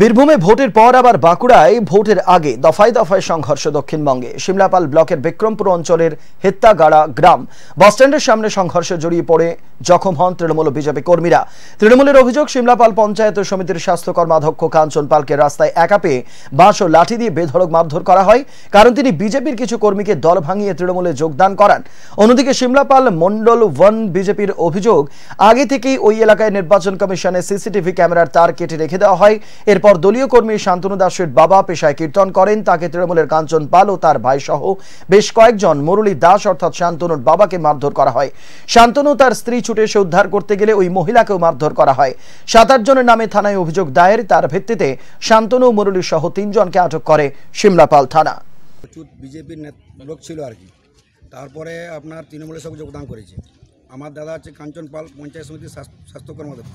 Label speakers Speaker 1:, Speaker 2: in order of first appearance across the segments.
Speaker 1: বীরভূমে ভোটের পর আবার বাঁকুড়ায় ভোটের আগে দফায় দফায় সংঘর্ষ দক্ষিণবঙ্গে শিমলাপাল ব্লকের বিক্রমপুর অঞ্চলের হেত্তাগাড়া গ্রাম বাসস্ট্যান্ডের সামনে সংঘর্ষে জড়িয়ে পড়ে জখম হন তৃণমূল বিজেপি কর্মীরা তৃণমূলের অভিযোগ শিমলাপাল পঞ্চায়েত সমিতির স্বাস্থ্য কর্মাধ্যক্ষ কাঞ্চন পালকে রাস্তায় একা পেয়ে বাঁশ ও লাঠি দিয়ে বেধড়ক মারধর করা হয় কারণ তিনি বিজেপির কিছু কর্মীকে দল ভাঙিয়ে তৃণমূলে যোগদান করান অন্যদিকে শিমলাপাল মন্ডল ওয়ান বিজেপির অভিযোগ আগে থেকেই ওই এলাকায় নির্বাচন কমিশনে সিসিটিভি ক্যামেরার তার কেটে রেখে দেওয়া হয় এর এরপর দলীয় কর্মী শান্তনু দাসের বাবা পেশায় কীর্তন করেন তাকে তৃণমূলের কাঞ্চন পাল ও তার ভাই সহ বেশ কয়েকজন মুরলী দাস অর্থাৎ শান্তনুর বাবাকে মারধর করা হয় শান্তনু তার স্ত্রী ছুটে এসে উদ্ধার করতে গেলে ওই মহিলাকেও মারধর করা হয় সাত আট জনের নামে থানায় অভিযোগ দায়ের তার ভিত্তিতে শান্তনু মুরলী সহ তিনজনকে আটক করে সিমলাপাল থানা
Speaker 2: প্রচুর বিজেপির লোক ছিল আর কি তারপরে আপনার তৃণমূলের সঙ্গে যোগদান করেছে আমার দাদা আছে কাঞ্চন পাল পঞ্চায়েত সমিতির স্বাস্থ্য কর্মদক্ষ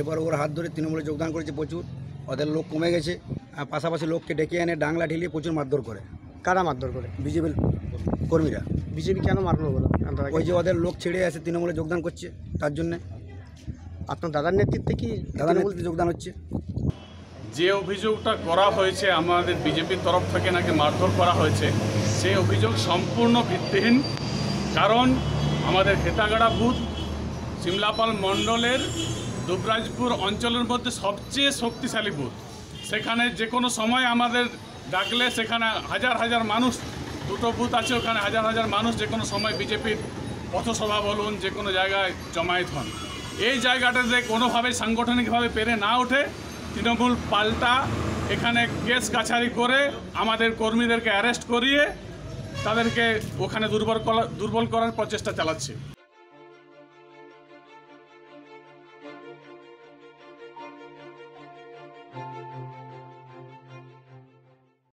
Speaker 2: এবার ওর হাত ধরে তৃণমূলে যোগদান করেছে প্রচুর ওদের লোক কমে গেছে আর পাশাপাশি লোককে ডেকে এনে ডাংলা ঢিলিয়ে প্রচুর মারধর করে কারা মারধর করে বিজেপির কর্মীরা বিজেপি কেন মারল বলো ওই যে ওদের লোক ছেড়ে আসে তৃণমূলে যোগদান করছে তার জন্যে আপনার দাদার নেতৃত্বে কি দাদার নেতৃত্বে যোগদান হচ্ছে
Speaker 3: যে অভিযোগটা করা হয়েছে আমাদের বিজেপির তরফ থেকে নাকি মারধর করা হয়েছে সেই অভিযোগ সম্পূর্ণ ভিত্তিহীন কারণ আমাদের হেতাগাড়া বুথ সিমলাপাল মণ্ডলের দুবরাজপুর অঞ্চলের মধ্যে সবচেয়ে শক্তিশালী বুথ সেখানে যে কোনো সময় আমাদের ডাকলে সেখানে হাজার হাজার মানুষ দুটো বুথ আছে ওখানে হাজার হাজার মানুষ যে কোনো সময় বিজেপির পথসভা বলুন যে কোনো জায়গায় জমায়েত হন এই জায়গাটাতে কোনোভাবে সাংগঠনিকভাবে পেরে না ওঠে তৃণমূল পাল্টা এখানে কেস কাছারি করে আমাদের কর্মীদেরকে অ্যারেস্ট করিয়ে তাদেরকে ওখানে দুর্বল করা দুর্বল করার প্রচেষ্টা চালাচ্ছে